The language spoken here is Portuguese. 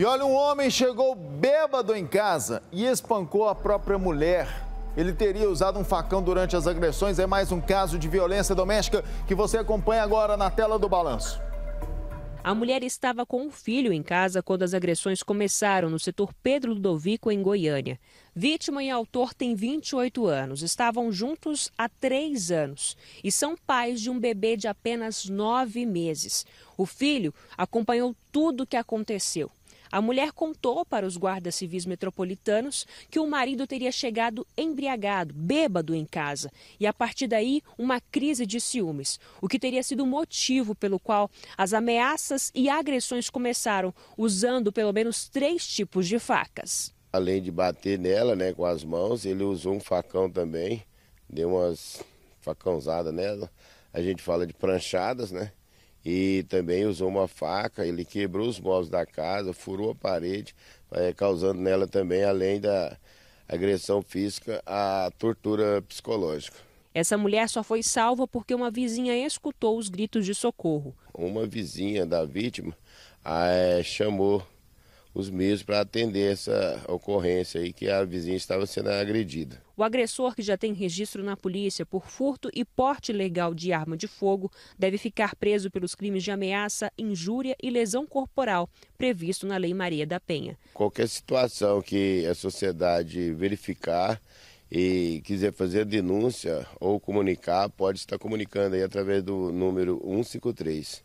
E olha, um homem chegou bêbado em casa e espancou a própria mulher. Ele teria usado um facão durante as agressões. É mais um caso de violência doméstica que você acompanha agora na tela do balanço. A mulher estava com um filho em casa quando as agressões começaram no setor Pedro Ludovico, em Goiânia. Vítima e autor têm 28 anos, estavam juntos há três anos e são pais de um bebê de apenas nove meses. O filho acompanhou tudo o que aconteceu. A mulher contou para os guardas civis metropolitanos que o marido teria chegado embriagado, bêbado em casa, e a partir daí uma crise de ciúmes, o que teria sido o motivo pelo qual as ameaças e agressões começaram, usando pelo menos três tipos de facas. Além de bater nela né, com as mãos, ele usou um facão também, deu umas facãozadas nela. A gente fala de pranchadas, né? e também usou uma faca, ele quebrou os móveis da casa, furou a parede, eh, causando nela também, além da agressão física, a tortura psicológica. Essa mulher só foi salva porque uma vizinha escutou os gritos de socorro. Uma vizinha da vítima eh, chamou os meios para atender essa ocorrência aí que a vizinha estava sendo agredida. O agressor, que já tem registro na polícia por furto e porte legal de arma de fogo, deve ficar preso pelos crimes de ameaça, injúria e lesão corporal, previsto na Lei Maria da Penha. Qualquer situação que a sociedade verificar e quiser fazer denúncia ou comunicar, pode estar comunicando aí através do número 153.